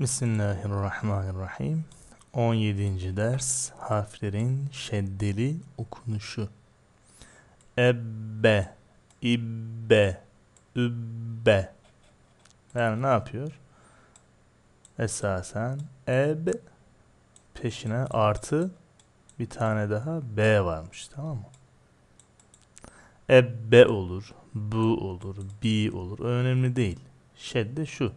Bismillahirrahmanirrahim. 17. ders harflerin şeddeli okunuşu. Ebbe, ibbe, übbe. Yani ne yapıyor? Esasen eb peşine artı bir tane daha b varmış tamam mı? Ebbe olur, bu olur, bi olur. Önemli değil. Şedde şu.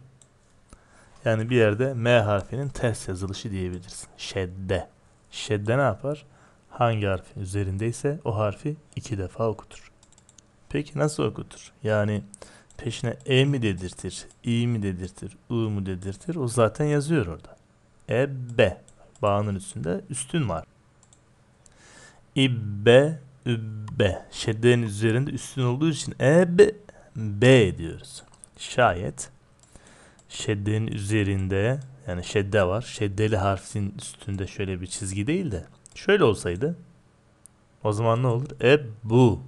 Yani bir yerde M harfinin ters yazılışı diyebiliriz. Şedde. Şedde ne yapar? Hangi harfin üzerindeyse o harfi iki defa okutur. Peki nasıl okutur? Yani peşine E mi dedirtir, İ mi dedirtir, I mu dedirtir? O zaten yazıyor orada. E B. Bağının üstünde üstün var. İbbe, übbe. Şeddenin üzerinde üstün olduğu için E B b diyoruz. Şayet şeddenin üzerinde yani şedde var. Şeddeli harfin üstünde şöyle bir çizgi değil de şöyle olsaydı o zaman ne olur? Ebbu.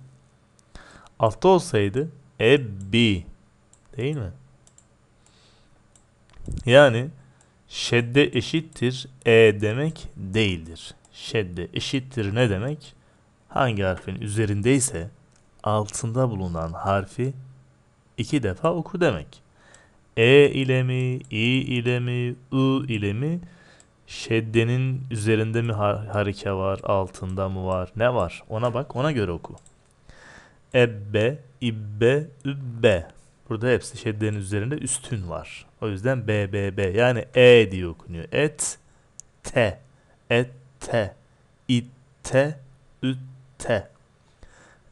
Altta olsaydı ebbi. Değil mi? Yani şedde eşittir e demek değildir. Şedde eşittir ne demek? Hangi harfin üzerindeyse altında bulunan harfi iki defa oku demek. E ile mi, i ile mi, ı ile mi? Şeddenin üzerinde mi harike var, altında mı var, ne var? Ona bak, ona göre oku. Ebbe, ibbe, übbe. Burada hepsi şeddenin üzerinde üstün var. O yüzden b, b, b. Yani e diye okunuyor. Et, te, et, te, itte, ütte.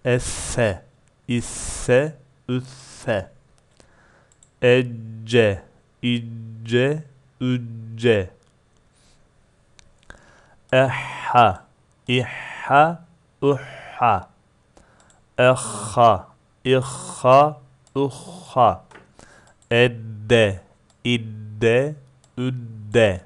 Esse, isse, üsse ecce, icce, ücce. Ehha, ihha, uhha. Ehha, ihha, uhha. Edde, idde, üdde.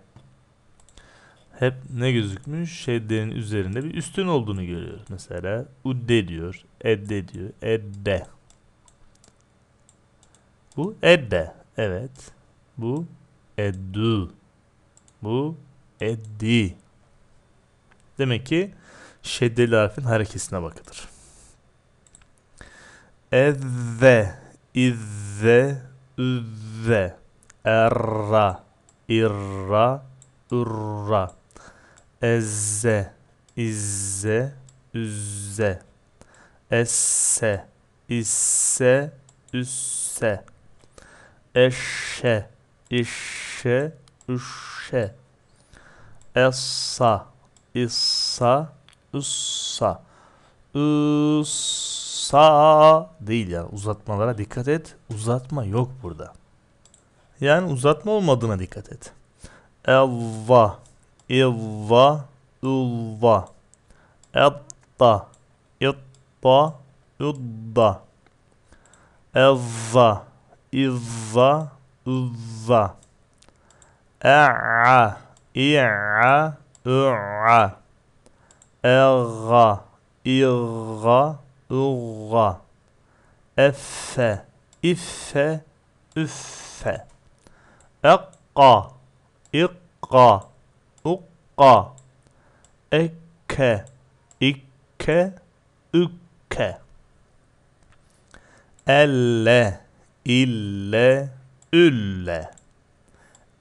Hep ne gözükmüş? Şeddenin üzerinde bir üstün olduğunu görüyoruz. Mesela udde diyor, edde diyor, edde. Bu edde. Evet. Bu eddu. Bu eddi. Demek ki şeddeli harfin harekesine bakılır. Ezze, izze, üzze, erra, irra, urra, ezze, izze, üzze, esse, isse, üsse. Eşe, işşe, üşşe. Essa, issa, üssa. Üssa değil yani uzatmalara dikkat et. Uzatma yok burada. Yani uzatma olmadığına dikkat et. Evva, ivva, ılva. Etta, itta, udda. Evva. إظ إظ أع إع إع أغ إغ إغ أف إف إف أق إق أق أك إك إك أل ille, ülle.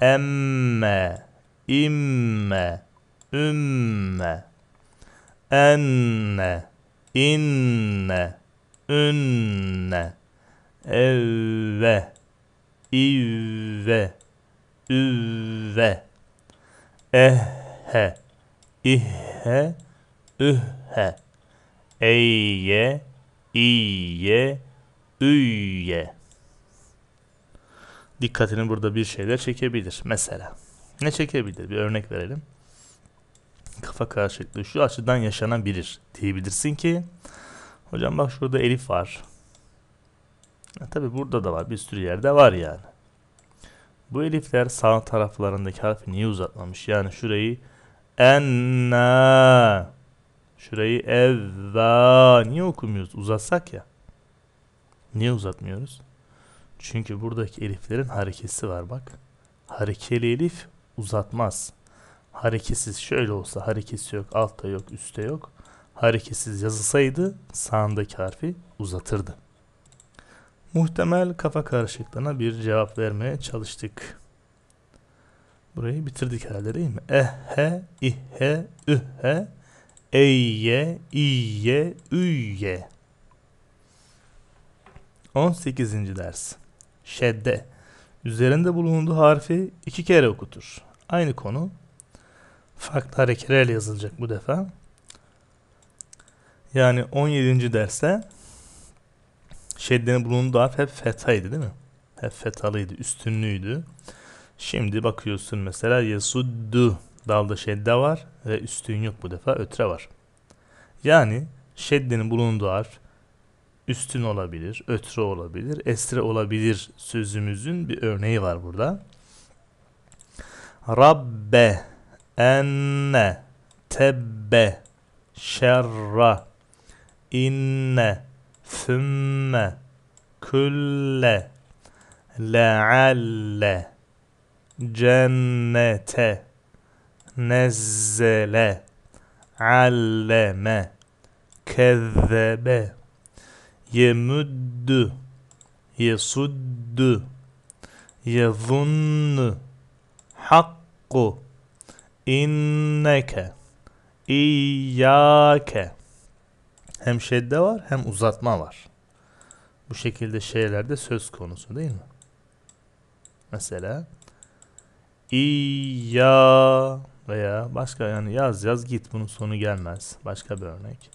Emme, imme, ümme. Enne, inne, ünne. Evve, ivve, üvve. Ehe ihhe, Ühe Eyye, iyiye, üye dikkatini burada bir şeyler çekebilir. Mesela ne çekebilir? Bir örnek verelim. Kafa karışıklığı şu açıdan yaşanabilir diyebilirsin ki hocam bak şurada Elif var. E, Tabi burada da var bir sürü yerde var yani. Bu Elifler sağ taraflarındaki harfi niye uzatmamış? Yani şurayı enna şurayı evva niye okumuyoruz? Uzatsak ya. Niye uzatmıyoruz? Çünkü buradaki eliflerin harekesi var bak. Harekeli elif uzatmaz. Harekesiz şöyle olsa harekesi yok, altta yok, üstte yok. Harekesiz yazılsaydı sağındaki harfi uzatırdı. Muhtemel kafa karışıklığına bir cevap vermeye çalıştık. Burayı bitirdik herhalde değil mi? Ehhe, ihe, ühe, eyye, iye, üye. 18. ders şedde üzerinde bulunduğu harfi iki kere okutur. Aynı konu farklı harekelerle yazılacak bu defa. Yani 17. derste şeddenin bulunduğu harf hep fethaydı değil mi? Hep Fetalıydı, üstünlüğüydü. Şimdi bakıyorsun mesela yesuddu. Dalda şedde var ve üstün yok bu defa ötre var. Yani şeddenin bulunduğu harf üstün olabilir, ötre olabilir, esre olabilir sözümüzün bir örneği var burada. Rabbe, enne, tebbe, şerra, inne, fümme, külle, lealle, cennete, nezzele, alleme, kezzebe yemüddü, yesuddü, yezunnu, hakku, inneke, iyyake. Hem şedde var hem uzatma var. Bu şekilde şeylerde söz konusu değil mi? Mesela İya veya başka yani yaz yaz git bunun sonu gelmez. Başka bir örnek.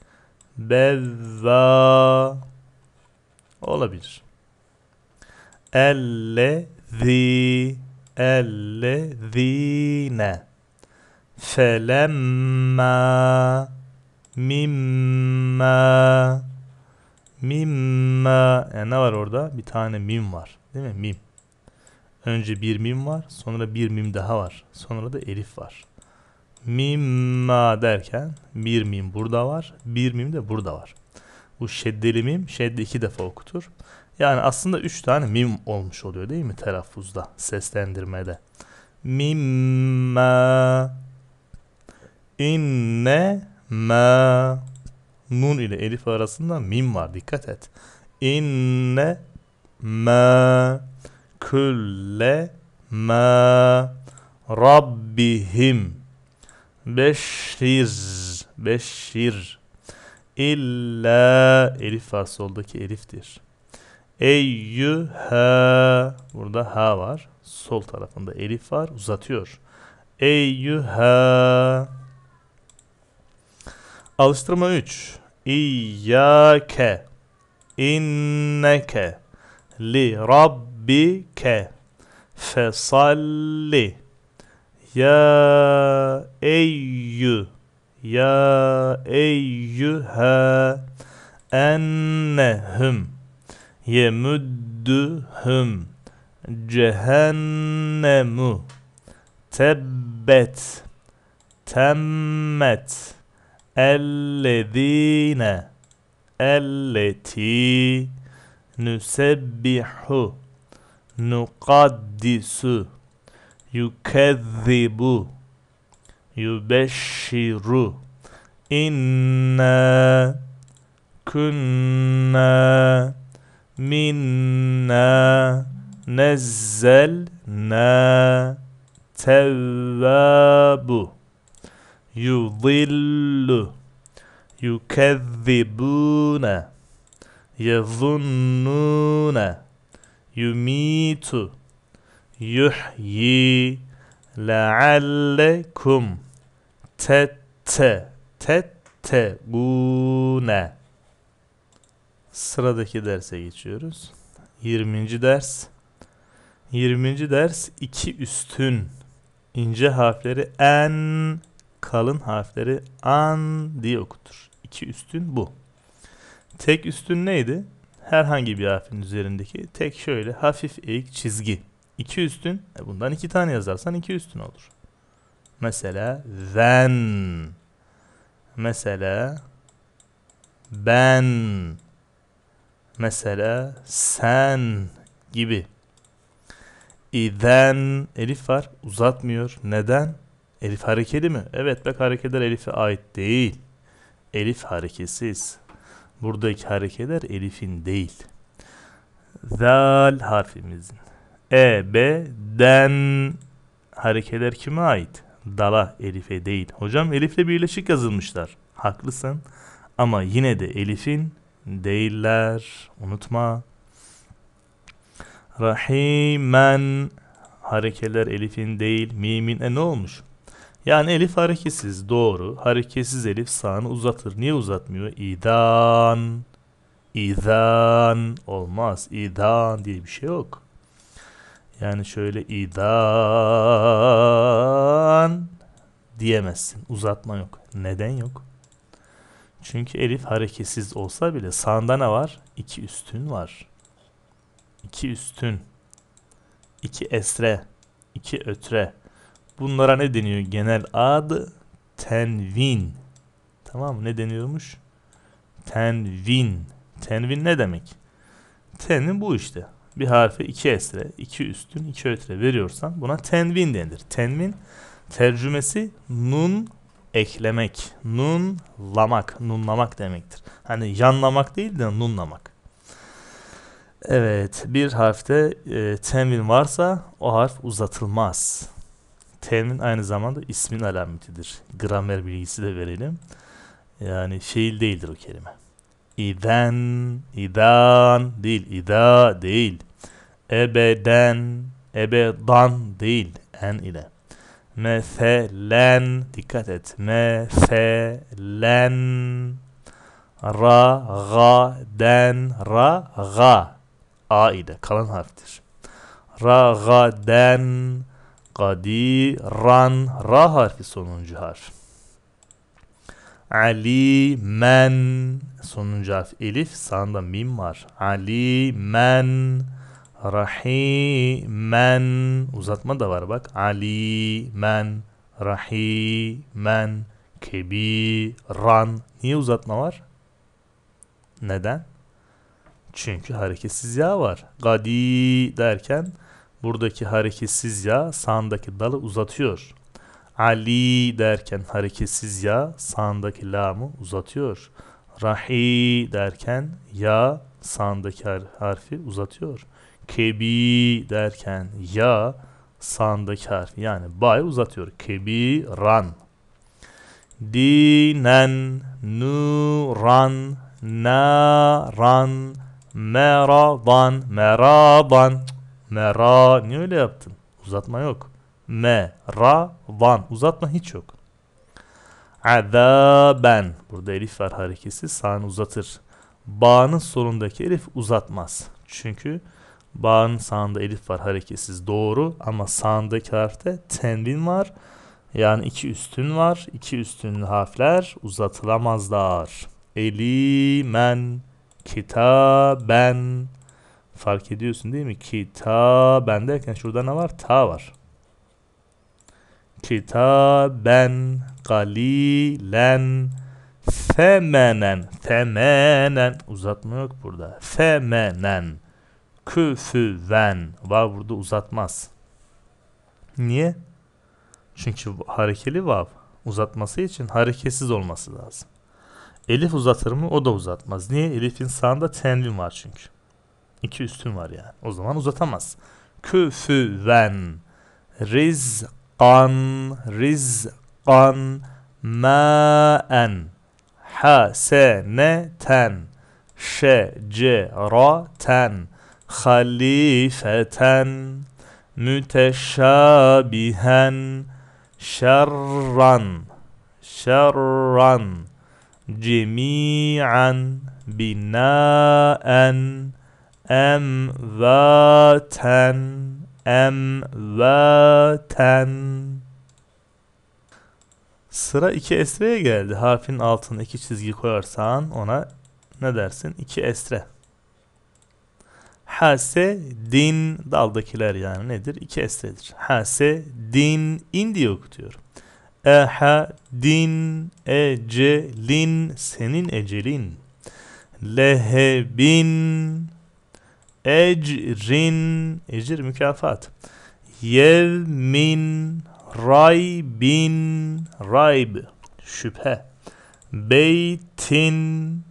Beva Olabilir. Ellezî ellezîne felemma mimma mimma yani e, ne var orada? Bir tane mim var. Değil mi? Mim. Önce bir mim var. Sonra bir mim daha var. Sonra da elif var. Mimma derken bir mim burada var. Bir mim de burada var. Bu şeddeli mim şedde iki defa okutur. Yani aslında üç tane mim olmuş oluyor değil mi telaffuzda, seslendirmede. Mimma inne ma nun ile elif arasında mim var dikkat et. İnne ma külle ma rabbihim beşir beşir İlla elif var soldaki eliftir. Eyyü burada ha var. Sol tarafında elif var uzatıyor. Eyyü Alıştırma 3. İyyâke inneke li rabbike fesalli ya eyyü يا أيها أنهم يمدهم جهنم تبت تمت الذين التي نسبح نقدس يكذب yubeşşiru inna kunna minna nezzelna tevvabu yudillu yukezzibuna yazunnuna yumitu yuhyi leallekum Tette. Tette. Bu ne? Sıradaki derse geçiyoruz. 20. ders. 20. ders iki üstün ince harfleri en kalın harfleri an diye okutur. İki üstün bu. Tek üstün neydi? Herhangi bir harfin üzerindeki tek şöyle hafif eğik çizgi. İki üstün, e bundan iki tane yazarsan iki üstün olur. Mesela then. Mesela ben. Mesela sen gibi. İden elif var uzatmıyor. Neden? Elif harekeli mi? Evet bak hareketler elife ait değil. Elif hareketsiz. Buradaki hareketler elifin değil. Zal harfimizin. E, B, den harekeler kime ait? dala, elife değil. Hocam elifle birleşik yazılmışlar. Haklısın. Ama yine de elifin değiller. Unutma. Rahimen harekeler elifin değil mimin e ne olmuş? Yani elif hareketsiz doğru. Hareketsiz elif sağını uzatır. Niye uzatmıyor? İdan. İdan olmaz. İdan diye bir şey yok. Yani şöyle idan diyemezsin. Uzatma yok. Neden yok? Çünkü elif hareketsiz olsa bile sağında ne var? İki üstün var. İki üstün. İki esre. iki ötre. Bunlara ne deniyor? Genel adı tenvin. Tamam mı? Ne deniyormuş? Tenvin. Tenvin ne demek? Tenin bu işte bir harfe iki esre, iki üstün, iki ötre veriyorsan buna tenvin denir. Tenvin tercümesi nun eklemek, nunlamak, nunlamak demektir. Hani yanlamak değil de nunlamak. Evet, bir harfte e, tenvin varsa o harf uzatılmaz. Tenvin aynı zamanda ismin alametidir. Gramer bilgisi de verelim. Yani şeyil değildir o kelime. İden, idan değil, ida değil ebeden, ebedan değil en ile. Meselen, dikkat et. Meselen, ra, ga, den, ra, ga. A ile kalan harftir. Ra, ga, den, kadiran, ra harfi sonuncu harf. Ali men sonuncu harf elif sağında mim var. Ali men rahimen uzatma da var bak Ali men rahimen kebiran niye uzatma var neden çünkü hareketsiz ya var gadi derken buradaki hareketsiz ya sağındaki dalı uzatıyor ali derken hareketsiz ya sağındaki lamı uzatıyor rahi derken ya sağındaki harfi uzatıyor kebi derken ya sağındaki harf yani bay uzatıyor. Kebiran. Dinen, nuran, naran, meradan, meradan. Mera niye öyle yaptın? Uzatma yok. Me, ra, van. Uzatma hiç yok. Azaben. Burada elif var harekesi. Sağını uzatır. Bağının sonundaki elif uzatmaz. Çünkü Bağın sağında elif var hareketsiz doğru ama sağındaki harfte tenvin var. Yani iki üstün var. İki üstünlü harfler uzatılamazlar. Elimen, kitaben. Fark ediyorsun değil mi? Kitaben derken şurada ne var? Ta var. Kitaben, galilen, femenen. Femenen. Uzatma yok burada. Femenen küfüven. var burada uzatmaz. Niye? Çünkü harekeli vav uzatması için hareketsiz olması lazım. Elif uzatır mı? O da uzatmaz. Niye? Elif'in sağında tenvin var çünkü. İki üstün var yani. O zaman uzatamaz. Küfüven. Rizkan. Rizkan. Ma'en. Haseneten. Şeceraten halifeten müteşabihen şerran şerran cemi'an binaen emvaten emvaten Sıra iki esreye geldi. Harfin altına iki çizgi koyarsan ona ne dersin? İki esre. Hase din daldakiler yani nedir? İki estedir. Hase din in diye okutuyorum. Eha din ecelin senin ecelin. bin ecrin ecir mükafat. min Yevmin bin rayb şüphe. Beytin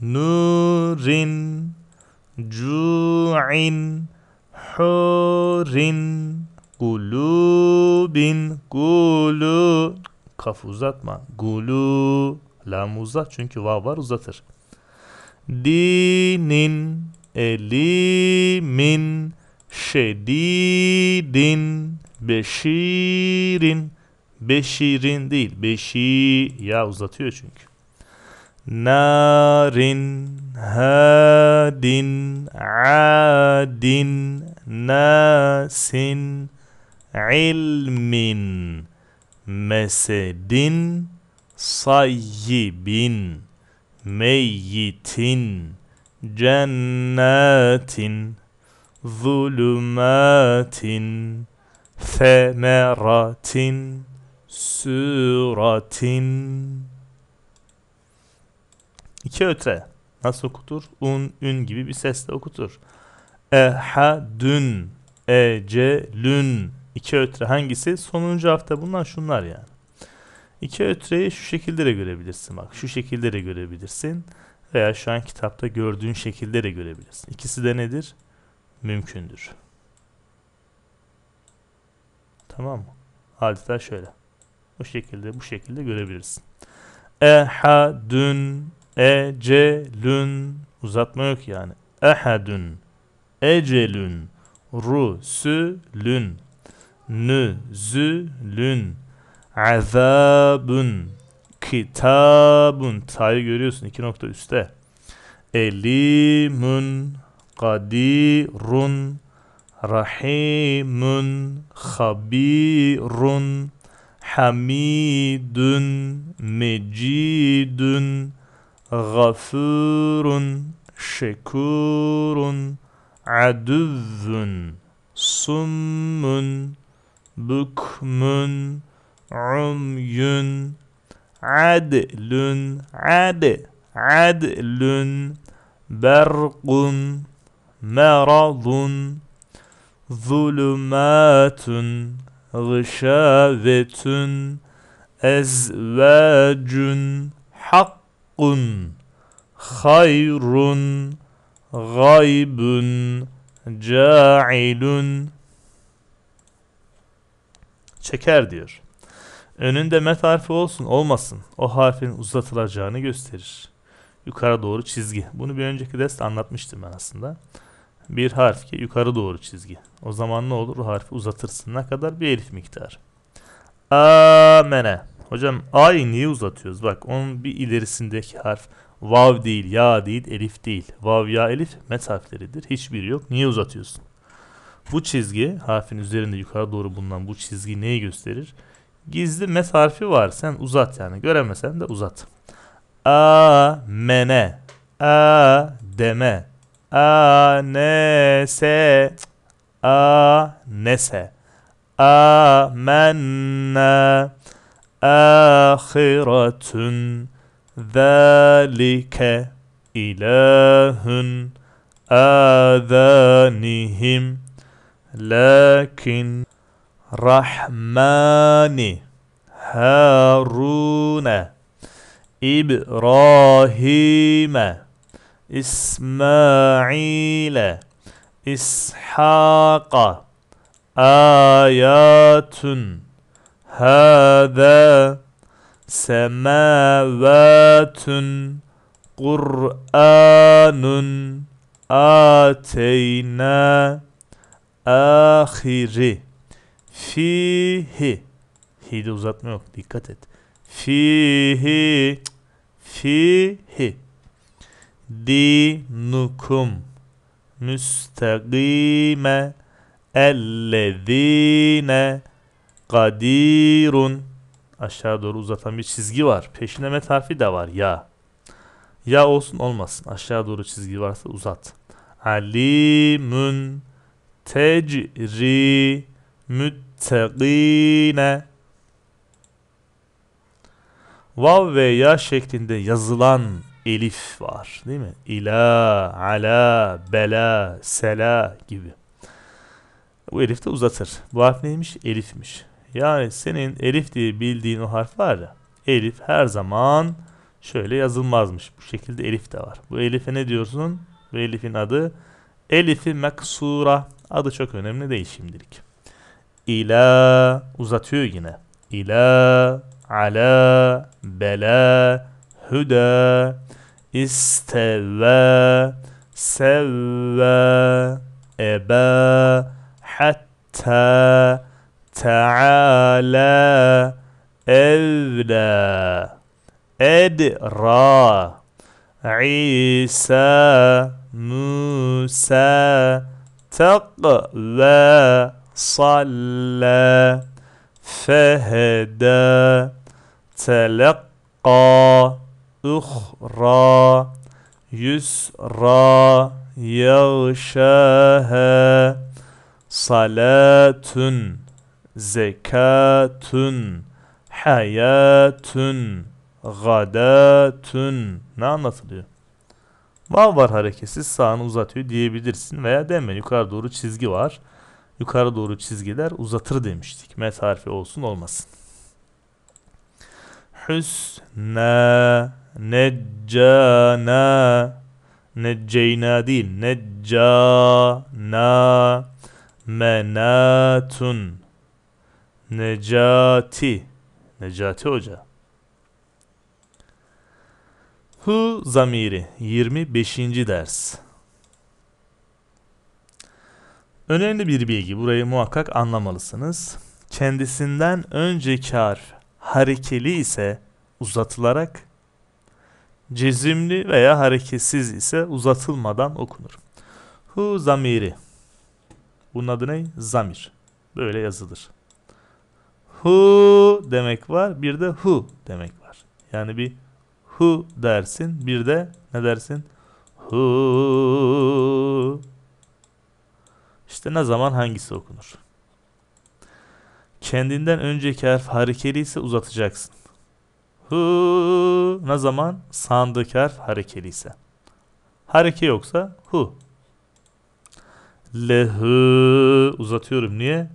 nurin cu'in hurin gulubin gulu kaf uzatma gulu lam uzat çünkü vav var uzatır dinin elimin şedidin beşirin beşirin değil beşi ya uzatıyor çünkü narin hadin adin nasin ilmin mesedin sayyibin meyyitin cennetin zulümatin femeratin süratin İki ötre. Nasıl okutur? Un, ün gibi bir sesle okutur. E Ehadün, ecelün. İki ötre hangisi? Sonuncu hafta bunlar şunlar yani. İki ötreyi şu şekilde de görebilirsin. Bak şu şekilde de görebilirsin. Veya şu an kitapta gördüğün şekilde de görebilirsin. İkisi de nedir? Mümkündür. Tamam mı? Adeta şöyle. Bu şekilde bu şekilde görebilirsin. Ehadün Ecelün uzatma yok yani. Ehedün ecelün rusulün nüzülün azabun kitabun ta'yı görüyorsun iki nokta üstte elimun kadirun rahimun habirun hamidun mecidun غفور شكور عدو صم بكم عمي عدل عد عدل برق مرض ظلمات غشاوة أزواج حق hakkun hayrun gaybun cailun çeker diyor. Önünde met harfi olsun olmasın o harfin uzatılacağını gösterir. Yukarı doğru çizgi. Bunu bir önceki derste anlatmıştım ben aslında. Bir harf ki yukarı doğru çizgi. O zaman ne olur? O harfi uzatırsın. Ne kadar? Bir elif miktar? Amene. Hocam A'yı niye uzatıyoruz? Bak onun bir ilerisindeki harf vav değil, ya değil, elif değil. Vav, ya, elif met harfleridir. Hiçbiri yok. Niye uzatıyorsun? Bu çizgi harfin üzerinde yukarı doğru bulunan bu çizgi neyi gösterir? Gizli met harfi var. Sen uzat yani. Göremesen de uzat. A mene A deme A nese A nese A menne آخرة ذلك إله آذانهم لكن رحمن هارون إبراهيم إسماعيل إسحاق آيات هذا سماوات قرآن آتينا ahiri fihi hi'de uzatma yok dikkat et fihi fihi dinukum müstakime ellezine kadirun. Aşağı doğru uzatan bir çizgi var. Peşineme met de var. Ya. Ya olsun olmasın. Aşağı doğru çizgi varsa uzat. Alimun tecri müttegine Vav ve ya şeklinde yazılan elif var değil mi? İla, ala, bela, sela gibi. Bu elif de uzatır. Bu harf neymiş? Elifmiş. Yani senin elif diye bildiğin o harf var ya. Elif her zaman şöyle yazılmazmış. Bu şekilde elif de var. Bu elife ne diyorsun? Bu elifin adı elifi meksura. Adı çok önemli değil şimdilik. İla uzatıyor yine. İla, ala, bela, Huda, isteve, sevve, Eba, hatta, تعالى أذنى أدرى عيسى موسى تقلى صلى فهدى تلقى أخرى يسرى يغشاها صلاة zekatun, hayatun, gadatun. Ne anlatılıyor? Vav var hareketsiz sağını uzatıyor diyebilirsin veya deme. Yukarı doğru çizgi var. Yukarı doğru çizgiler uzatır demiştik. Met harfi olsun olmasın. Hüsna neccana necceyna değil neccana menatun Necati. Necati Hoca. Hu zamiri 25. ders. Önemli bir bilgi. Burayı muhakkak anlamalısınız. Kendisinden önceki harf harekeli ise uzatılarak cezimli veya hareketsiz ise uzatılmadan okunur. Hu zamiri. Bunun adı ne? Zamir. Böyle yazılır hu demek var. Bir de hu demek var. Yani bir hu dersin. Bir de ne dersin? Hu. İşte ne zaman hangisi okunur? Kendinden önceki harf harekeli ise uzatacaksın. Hu ne zaman sandık harf harekeli ise. Hareke yoksa hu. Lehu uzatıyorum niye?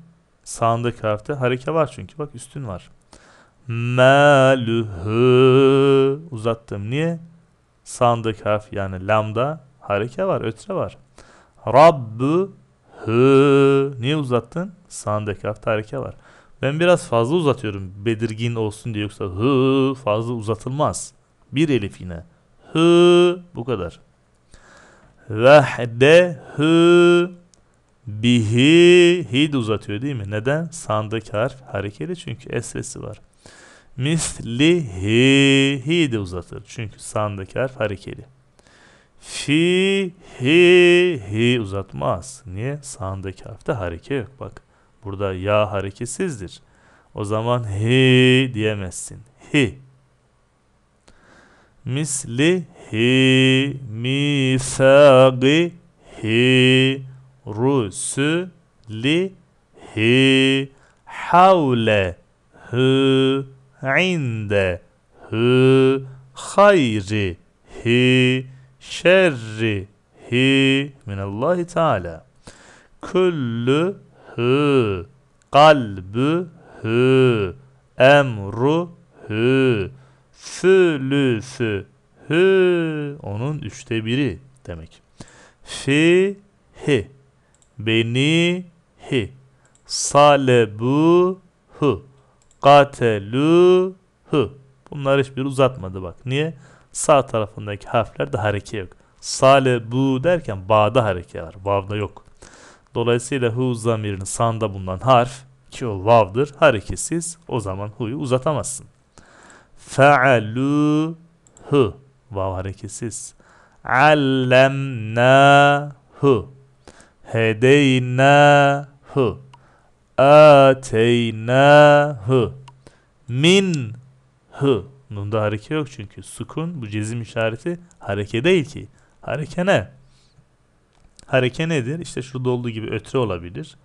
Sağındaki harfte hareke var çünkü. Bak üstün var. Melühü uzattım. Niye? Sağındaki harf yani lambda hareke var, ötre var. Rabbü hı. Niye uzattın? Sağındaki harf hareke var. Ben biraz fazla uzatıyorum bedirgin olsun diye yoksa hı fazla uzatılmaz. Bir elif yine. Hı bu kadar. Vehde hı Bihi hi de uzatıyor değil mi? Neden? Sandık harf harekeli çünkü es var. misli hi hi de uzatır. Çünkü sandık harf harekeli. Fi hi hi uzatmaz. Niye? Sandık harfte hareke yok. Bak burada ya hareketsizdir. O zaman hi diyemezsin. Hi. misli hi misagi hi rusulihi havle hı inde hı hayri hi şerri hi minallahi teala küllü hı kalbü hı emru hı sülüsü hı onun üçte biri demek. Fi hi beni hi salebu hu katelu hu bunlar hiçbir uzatmadı bak niye sağ tarafındaki harflerde hareke yok salebu derken ba'da hareke var vav'da yok dolayısıyla hu zamirinin sanda bulunan harf ki o vav'dır hareketsiz o zaman hu'yu uzatamazsın fe'alu hu vav harekesiz allemnahu hedeynâhı âteynâhı min hı. Bunun da hareke yok çünkü sukun bu cezim işareti hareke değil ki. Hareke ne? Hareke nedir? İşte şurada olduğu gibi ötre olabilir.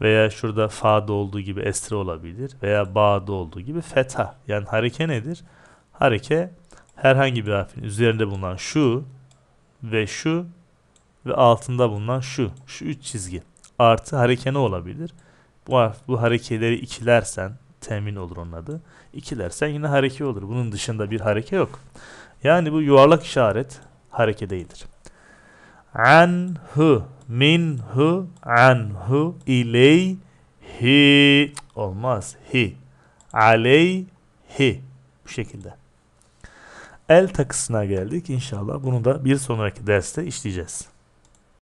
Veya şurada fa'da olduğu gibi esre olabilir. Veya ba'da olduğu gibi feta. Yani hareke nedir? Hareke herhangi bir harfin üzerinde bulunan şu ve şu ve altında bulunan şu, şu üç çizgi. Artı harekene olabilir. Bu, bu harekeleri ikilersen temin olur onun adı. İkilersen yine hareke olur. Bunun dışında bir hareke yok. Yani bu yuvarlak işaret hareke değildir. Anhu, minhu, iley ileyhi olmaz. Hi, aleyhi bu şekilde. El takısına geldik. İnşallah bunu da bir sonraki derste işleyeceğiz.